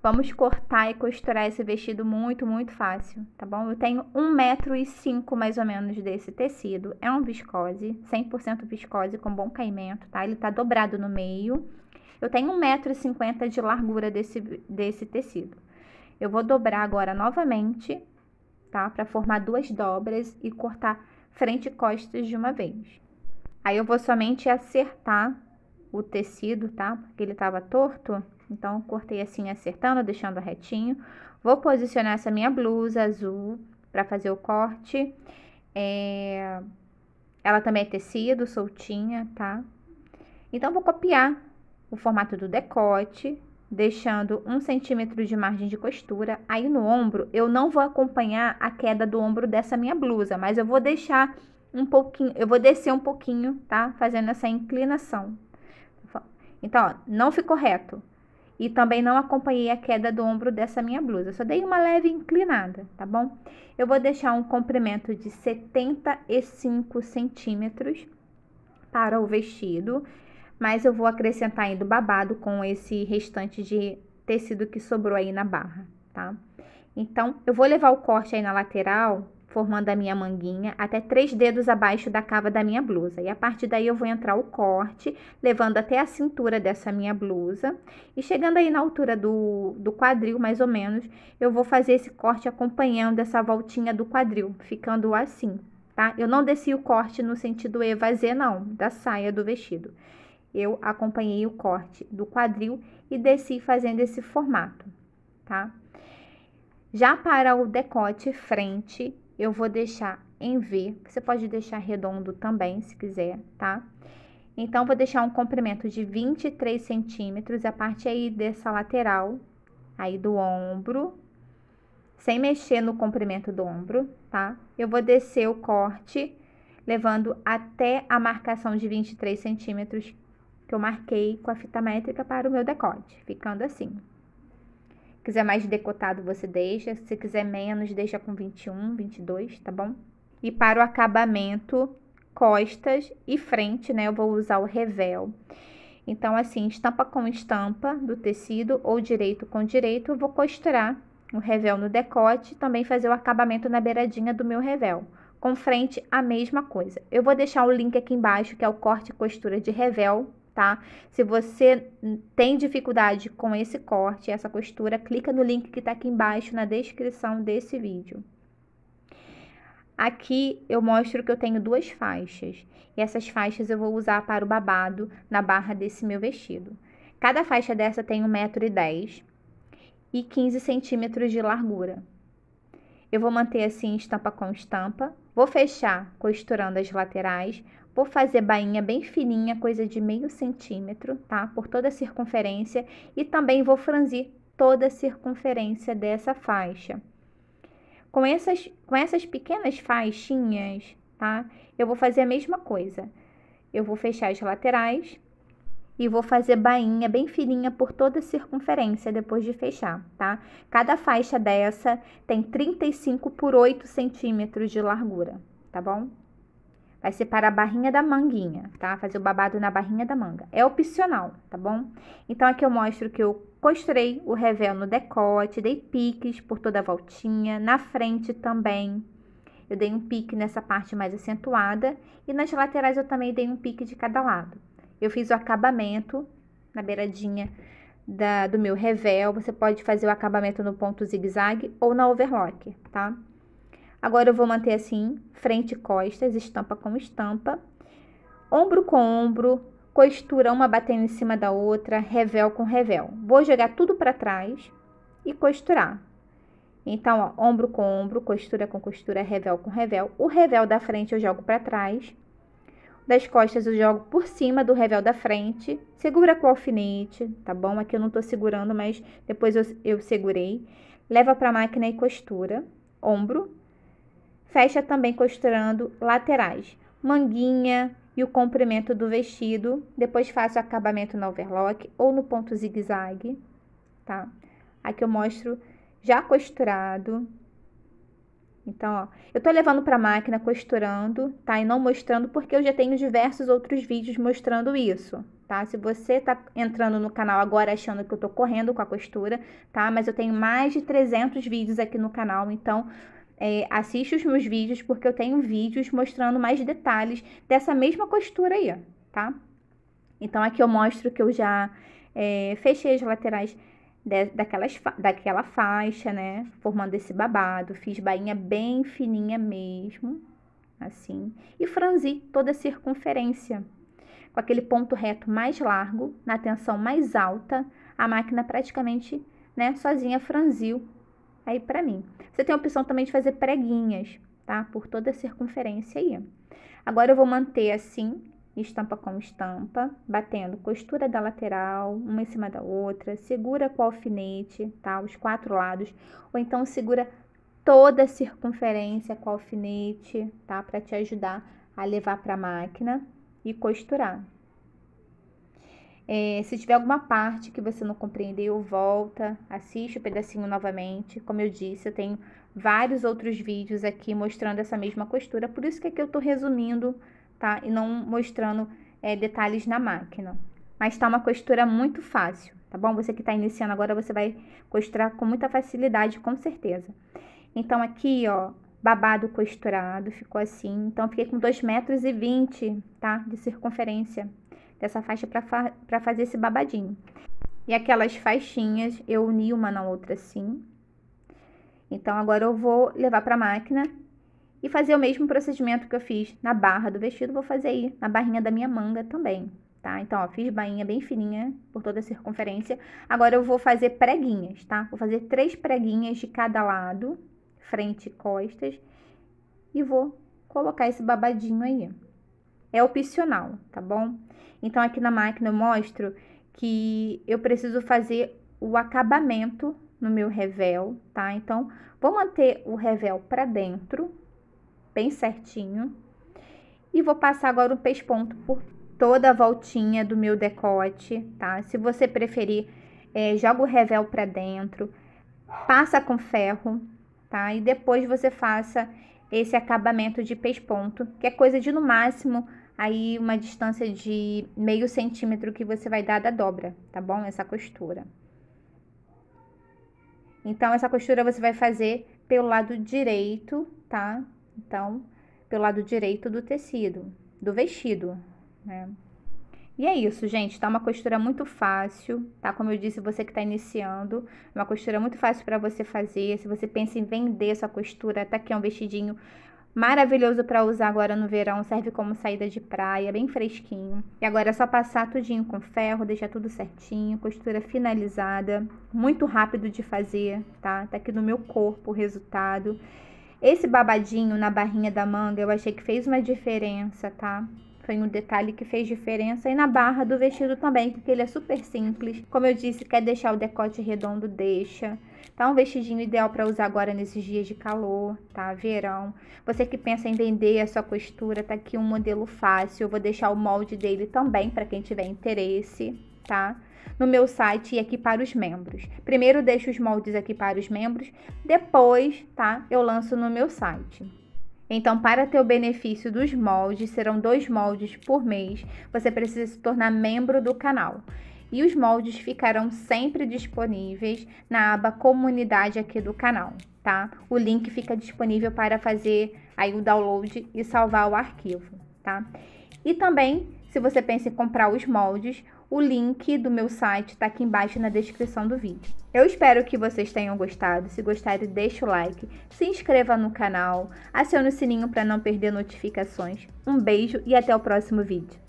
Vamos cortar e costurar esse vestido muito, muito fácil, tá bom? Eu tenho 1,5m mais ou menos desse tecido. É um viscose, 100% viscose com bom caimento, tá? Ele tá dobrado no meio. Eu tenho 1,50m de largura desse, desse tecido. Eu vou dobrar agora novamente, tá? Pra formar duas dobras e cortar frente e costas de uma vez. Aí eu vou somente acertar o tecido, tá? Porque ele tava torto então, cortei assim, acertando, deixando retinho. Vou posicionar essa minha blusa azul para fazer o corte. É... Ela também é tecido, soltinha, tá? Então, vou copiar o formato do decote, deixando um centímetro de margem de costura. Aí, no ombro, eu não vou acompanhar a queda do ombro dessa minha blusa, mas eu vou deixar um pouquinho, eu vou descer um pouquinho, tá? Fazendo essa inclinação. Então, ó, não ficou reto e também não acompanhei a queda do ombro dessa minha blusa, só dei uma leve inclinada, tá bom? Eu vou deixar um comprimento de 75 centímetros para o vestido, mas eu vou acrescentar ainda o babado com esse restante de tecido que sobrou aí na barra, tá? Então, eu vou levar o corte aí na lateral formando a minha manguinha, até três dedos abaixo da cava da minha blusa. E a partir daí eu vou entrar o corte, levando até a cintura dessa minha blusa. E chegando aí na altura do, do quadril, mais ou menos, eu vou fazer esse corte acompanhando essa voltinha do quadril, ficando assim, tá? Eu não desci o corte no sentido evasê, não, da saia do vestido. Eu acompanhei o corte do quadril e desci fazendo esse formato, tá? Já para o decote frente, eu vou deixar em V. Você pode deixar redondo também, se quiser, tá? Então, vou deixar um comprimento de 23 centímetros, a parte aí dessa lateral, aí do ombro, sem mexer no comprimento do ombro, tá? Eu vou descer o corte, levando até a marcação de 23 centímetros que eu marquei com a fita métrica para o meu decote, ficando assim quiser mais decotado, você deixa. Se quiser menos, deixa com 21, 22, tá bom? E para o acabamento, costas e frente, né? Eu vou usar o revel. Então, assim, estampa com estampa do tecido ou direito com direito, eu vou costurar o revel no decote também fazer o acabamento na beiradinha do meu revel. Com frente, a mesma coisa. Eu vou deixar o link aqui embaixo, que é o corte e costura de revel, tá? Se você tem dificuldade com esse corte, essa costura, clica no link que tá aqui embaixo na descrição desse vídeo. Aqui eu mostro que eu tenho duas faixas, e essas faixas eu vou usar para o babado na barra desse meu vestido. Cada faixa dessa tem 1,10m e 15 centímetros de largura. Eu vou manter assim estampa com estampa, vou fechar costurando as laterais, Vou fazer bainha bem fininha, coisa de meio centímetro, tá? Por toda a circunferência. E também vou franzir toda a circunferência dessa faixa. Com essas, com essas pequenas faixinhas, tá? Eu vou fazer a mesma coisa. Eu vou fechar as laterais e vou fazer bainha bem fininha por toda a circunferência depois de fechar, tá? Cada faixa dessa tem 35 por 8 centímetros de largura, tá bom? Vai separar a barrinha da manguinha, tá? Fazer o babado na barrinha da manga. É opcional, tá bom? Então, aqui eu mostro que eu costurei o revel no decote, dei piques por toda a voltinha, na frente também. Eu dei um pique nessa parte mais acentuada e nas laterais eu também dei um pique de cada lado. Eu fiz o acabamento na beiradinha da, do meu revel. Você pode fazer o acabamento no ponto zigue-zague ou na overlock, tá? Agora eu vou manter assim, frente e costas, estampa com estampa, ombro com ombro, costura uma batendo em cima da outra, revel com revel. Vou jogar tudo para trás e costurar. Então, ó, ombro com ombro, costura com costura, revel com revel. O revel da frente eu jogo para trás. Das costas eu jogo por cima do revel da frente. Segura com o alfinete, tá bom? Aqui eu não tô segurando, mas depois eu, eu segurei. Leva para máquina e costura. Ombro, fecha também costurando laterais, manguinha e o comprimento do vestido. Depois faço acabamento no overlock ou no ponto zigue-zague, tá? Aqui eu mostro já costurado. Então, ó, eu tô levando para a máquina costurando, tá? E não mostrando porque eu já tenho diversos outros vídeos mostrando isso, tá? Se você tá entrando no canal agora achando que eu tô correndo com a costura, tá? Mas eu tenho mais de 300 vídeos aqui no canal, então é, assiste os meus vídeos, porque eu tenho vídeos mostrando mais detalhes dessa mesma costura aí, ó, tá? Então, aqui eu mostro que eu já é, fechei as laterais de, daquelas, daquela faixa, né? Formando esse babado. Fiz bainha bem fininha mesmo, assim. E franzi toda a circunferência. Com aquele ponto reto mais largo, na tensão mais alta, a máquina praticamente, né, sozinha franziu aí para mim. Você tem a opção também de fazer preguinhas, tá? Por toda a circunferência aí. Agora eu vou manter assim, estampa com estampa, batendo costura da lateral, uma em cima da outra, segura com o alfinete, tá? Os quatro lados, ou então segura toda a circunferência com o alfinete, tá? Para te ajudar a levar para a máquina e costurar. É, se tiver alguma parte que você não compreendeu, volta, assiste o pedacinho novamente. Como eu disse, eu tenho vários outros vídeos aqui mostrando essa mesma costura, por isso que aqui eu tô resumindo, tá? E não mostrando é, detalhes na máquina. Mas tá uma costura muito fácil, tá bom? Você que tá iniciando agora, você vai costurar com muita facilidade, com certeza. Então, aqui, ó, babado costurado, ficou assim. Então, fiquei com 2,20 metros, tá? De circunferência dessa faixa para fa fazer esse babadinho. E aquelas faixinhas eu uni uma na outra assim. Então agora eu vou levar para a máquina e fazer o mesmo procedimento que eu fiz na barra do vestido, vou fazer aí na barrinha da minha manga também, tá? Então, ó, fiz bainha bem fininha por toda a circunferência. Agora eu vou fazer preguinhas, tá? Vou fazer três preguinhas de cada lado, frente e costas, e vou colocar esse babadinho aí é opcional, tá bom? Então aqui na máquina eu mostro que eu preciso fazer o acabamento no meu revel, tá? Então vou manter o revel para dentro, bem certinho. E vou passar agora o pesponto por toda a voltinha do meu decote, tá? Se você preferir, é, joga o revel para dentro, passa com ferro, tá? E depois você faça esse acabamento de pesponto, que é coisa de no máximo aí uma distância de meio centímetro que você vai dar da dobra, tá bom? Essa costura. Então, essa costura você vai fazer pelo lado direito, tá? Então, pelo lado direito do tecido, do vestido, né? E é isso, gente, tá uma costura muito fácil, tá? Como eu disse, você que tá iniciando, é uma costura muito fácil para você fazer. Se você pensa em vender sua costura, tá aqui é um vestidinho Maravilhoso para usar agora no verão, serve como saída de praia, bem fresquinho. E agora é só passar tudinho com ferro, deixar tudo certinho, costura finalizada, muito rápido de fazer, tá? Tá aqui no meu corpo o resultado. Esse babadinho na barrinha da manga, eu achei que fez uma diferença, tá? foi um detalhe que fez diferença. E na barra do vestido também, porque ele é super simples. Como eu disse, quer deixar o decote redondo, deixa. Tá um vestidinho ideal para usar agora nesses dias de calor, tá? Verão. Você que pensa em vender a sua costura, tá aqui um modelo fácil. Eu vou deixar o molde dele também para quem tiver interesse, tá? no meu site e aqui para os membros. Primeiro deixo os moldes aqui para os membros, depois, tá? Eu lanço no meu site. Então, para ter o benefício dos moldes, serão dois moldes por mês, você precisa se tornar membro do canal. E os moldes ficarão sempre disponíveis na aba comunidade aqui do canal, tá? O link fica disponível para fazer aí o download e salvar o arquivo, tá? E também, se você pensa em comprar os moldes, o link do meu site está aqui embaixo na descrição do vídeo. Eu espero que vocês tenham gostado. Se gostarem, deixa o like, se inscreva no canal, acione o sininho para não perder notificações. Um beijo e até o próximo vídeo.